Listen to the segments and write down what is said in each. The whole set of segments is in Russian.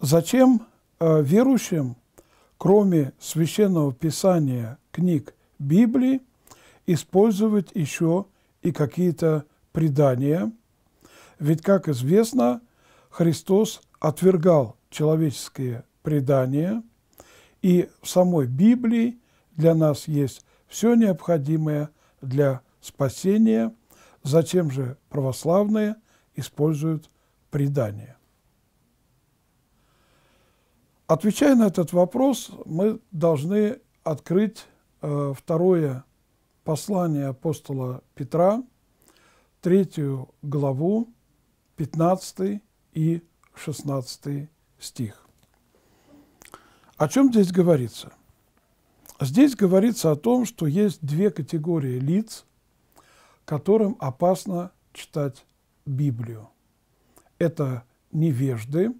Зачем э, верующим, кроме священного писания книг Библии, использовать еще и какие-то предания? Ведь, как известно, Христос отвергал человеческие предания, и в самой Библии для нас есть все необходимое для спасения. Зачем же православные используют предания? Отвечая на этот вопрос, мы должны открыть э, второе послание апостола Петра, третью главу, 15 и 16 стих. О чем здесь говорится? Здесь говорится о том, что есть две категории лиц, которым опасно читать Библию. Это невежды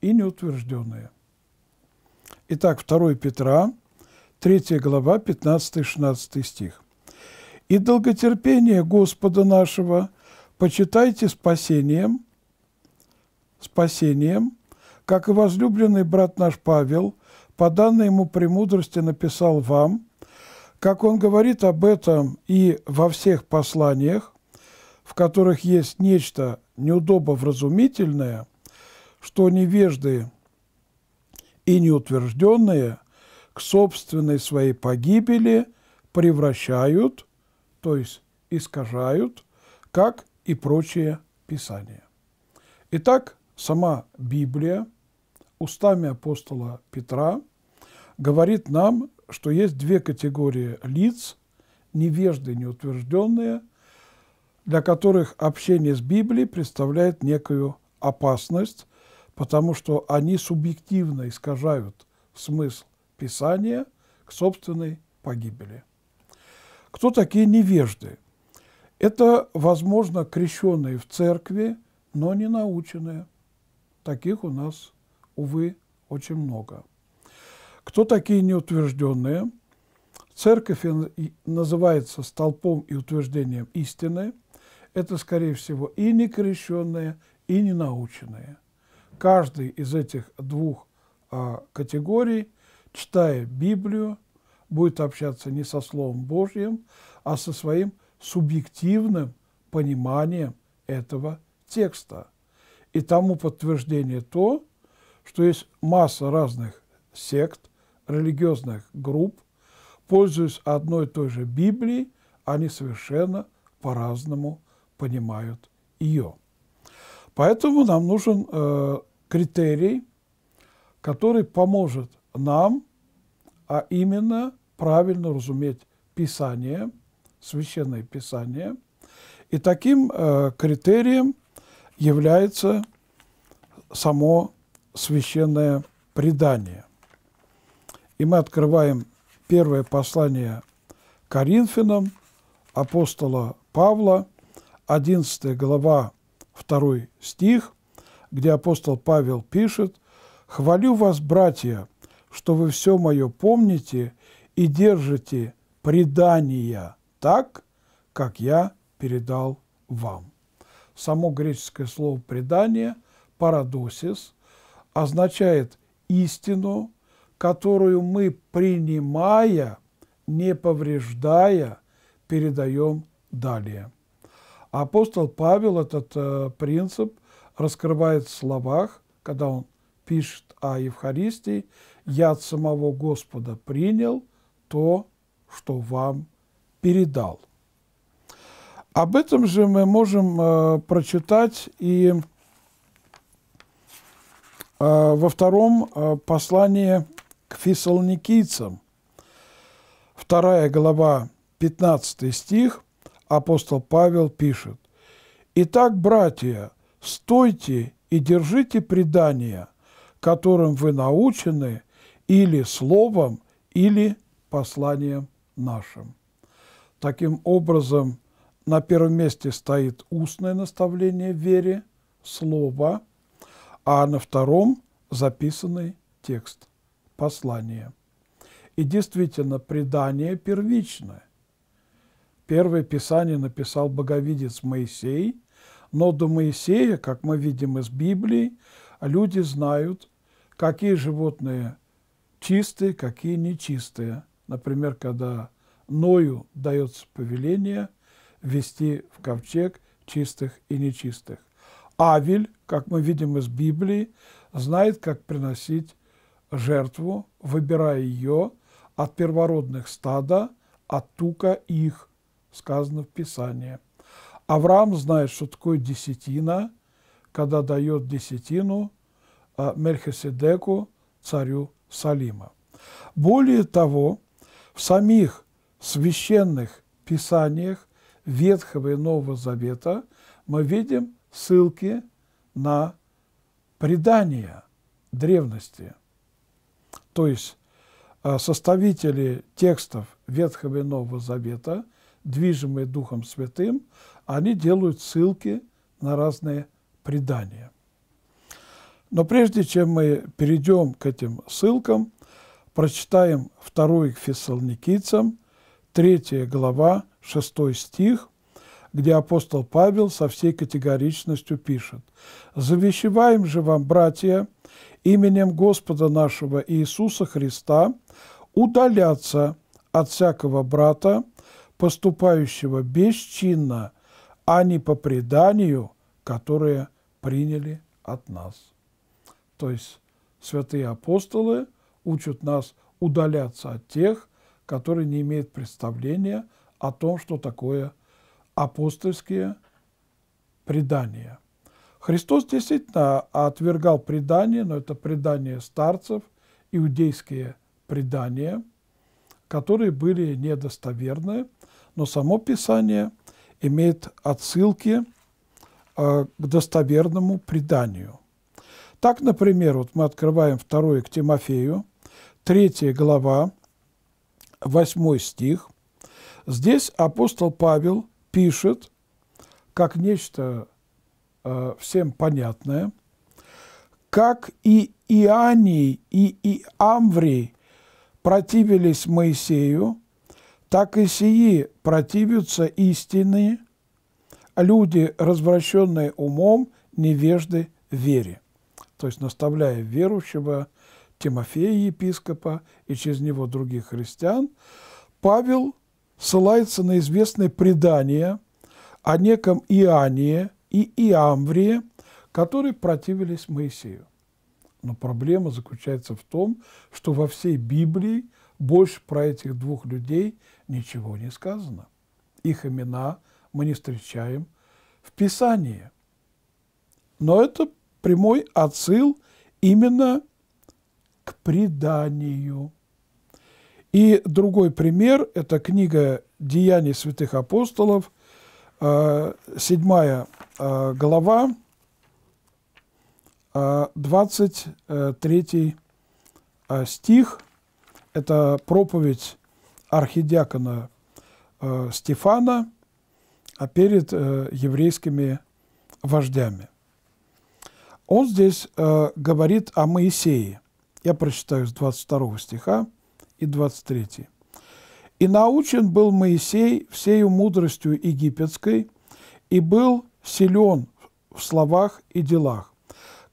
и неутвержденные. Итак, 2 Петра, 3 глава, 15-16 стих. «И долготерпение Господа нашего почитайте спасением, спасением, как и возлюбленный брат наш Павел, по данной ему премудрости написал вам, как он говорит об этом и во всех посланиях, в которых есть нечто неудобовразумительное, что невежды и неутвержденные к собственной своей погибели превращают, то есть искажают, как и прочие писания. Итак, сама Библия устами апостола Петра говорит нам, что есть две категории лиц, невежды неутвержденные, для которых общение с Библией представляет некую опасность, потому что они субъективно искажают смысл Писания к собственной погибели. Кто такие невежды? Это, возможно, крещенные в церкви, но не наученные. Таких у нас, увы, очень много. Кто такие неутвержденные? Церковь называется столпом и утверждением истины. Это, скорее всего, и некрещенные, и ненаученные – каждый из этих двух а, категорий, читая Библию, будет общаться не со Словом Божьим, а со своим субъективным пониманием этого текста. И тому подтверждение то, что есть масса разных сект, религиозных групп, пользуясь одной и той же Библией, они совершенно по-разному понимают ее. Поэтому нам нужен э, критерий, который поможет нам, а именно правильно разуметь Писание, Священное Писание. И таким э, критерием является само священное предание. И мы открываем первое послание Коринфянам апостола Павла, 11 глава, второй стих, где апостол Павел пишет «Хвалю вас, братья, что вы все мое помните и держите предания так, как я передал вам». Само греческое слово «предание» «парадосис» означает истину, которую мы, принимая, не повреждая, передаем далее – апостол Павел этот э, принцип раскрывает в словах, когда он пишет о Евхаристии, «Я от самого Господа принял то, что вам передал». Об этом же мы можем э, прочитать и э, во втором э, послании к фессалоникийцам, вторая глава, 15 стих апостол Павел пишет, «Итак, братья, стойте и держите предания, которым вы научены или словом, или посланием нашим». Таким образом, на первом месте стоит устное наставление в вере, слово, а на втором – записанный текст, послание. И действительно, предание первичное. Первое Писание написал боговидец Моисей, но до Моисея, как мы видим из Библии, люди знают, какие животные чистые, какие нечистые. Например, когда Ною дается повеление вести в ковчег чистых и нечистых. Авель, как мы видим из Библии, знает, как приносить жертву, выбирая ее от первородных стада, от тука их – сказано в Писании. Авраам знает, что такое десятина, когда дает десятину а, Мельхиседеку, царю Салима. Более того, в самих священных писаниях Ветхого и Нового Завета мы видим ссылки на предания древности. То есть а, составители текстов Ветхого и Нового Завета – движимые Духом Святым, они делают ссылки на разные предания. Но прежде чем мы перейдем к этим ссылкам, прочитаем 2 к Фессалоникийцам, 3 глава, 6 стих, где апостол Павел со всей категоричностью пишет «Завещеваем же вам, братья, именем Господа нашего Иисуса Христа удаляться от всякого брата, поступающего бесчинно, а не по преданию, которое приняли от нас. То есть святые апостолы учат нас удаляться от тех, которые не имеют представления о том, что такое апостольские предания. Христос действительно отвергал предания, но это предания старцев, иудейские предания – которые были недостоверны, но само Писание имеет отсылки э, к достоверному преданию. Так, например, вот мы открываем второе к Тимофею, 3 глава, 8 стих. Здесь апостол Павел пишет, как нечто э, всем понятное, как и Иани и Иамври противились Моисею, так и сии противятся истины люди, развращенные умом, невежды вере. То есть наставляя верующего Тимофея, епископа, и через него других христиан, Павел ссылается на известные предания о неком Иоанне и Иамврии, которые противились Моисею. Но проблема заключается в том, что во всей Библии больше про этих двух людей ничего не сказано. Их имена мы не встречаем в Писании. Но это прямой отсыл именно к преданию. И другой пример – это книга «Деяний святых апостолов», 7 э, э, глава, 23 э, э, э, стих, это проповедь архидиакона Стефана а перед еврейскими вождями. Он здесь говорит о Моисее. Я прочитаю с 22 стиха и 23. «И научен был Моисей всею мудростью египетской, и был силен в словах и делах,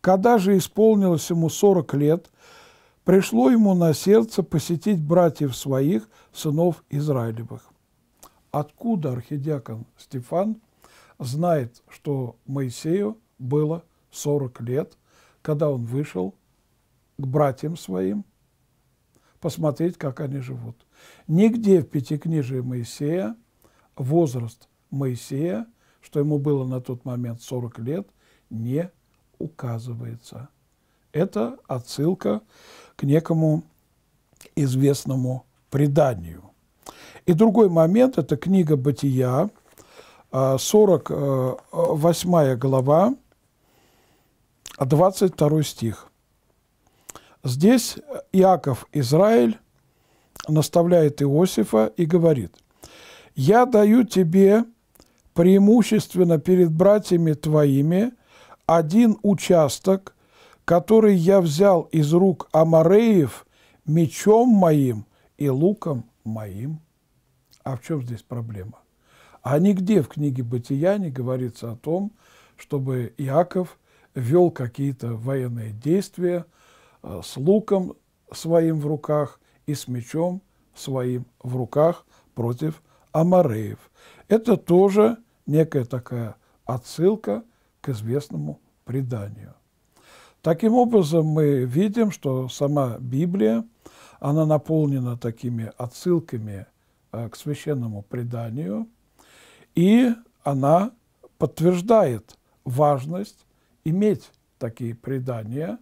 когда же исполнилось ему 40 лет, пришло ему на сердце посетить братьев своих, сынов Израилевых. Откуда архидиакон Стефан знает, что Моисею было 40 лет, когда он вышел к братьям своим посмотреть, как они живут. Нигде в Пятикнижии Моисея возраст Моисея, что ему было на тот момент 40 лет, не указывается. Это отсылка к некому известному преданию. И другой момент – это книга «Бытия», 48 а, э, глава, 22 стих. Здесь Иаков Израиль наставляет Иосифа и говорит, «Я даю тебе преимущественно перед братьями твоими один участок, который я взял из рук Амареев мечом моим и луком моим. А в чем здесь проблема? А нигде в книге «Бытия» не говорится о том, чтобы Иаков вел какие-то военные действия э, с луком своим в руках и с мечом своим в руках против Амареев. Это тоже некая такая отсылка – к известному преданию. Таким образом, мы видим, что сама Библия, она наполнена такими отсылками э, к священному преданию, и она подтверждает важность иметь такие предания,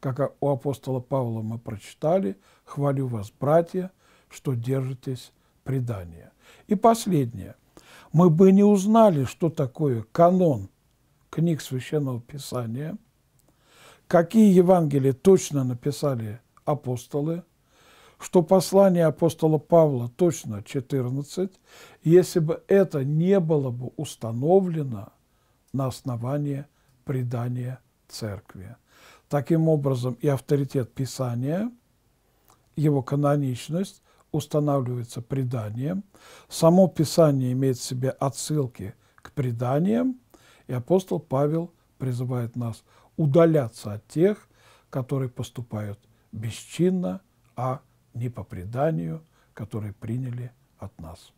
как у апостола Павла мы прочитали, «Хвалю вас, братья, что держитесь предания». И последнее. Мы бы не узнали, что такое канон – книг Священного Писания, какие Евангелия точно написали апостолы, что послание апостола Павла точно 14, если бы это не было бы установлено на основании предания церкви. Таким образом, и авторитет Писания, его каноничность устанавливается преданием. Само Писание имеет в себе отсылки к преданиям, и апостол Павел призывает нас удаляться от тех, которые поступают бесчинно, а не по преданию, которые приняли от нас.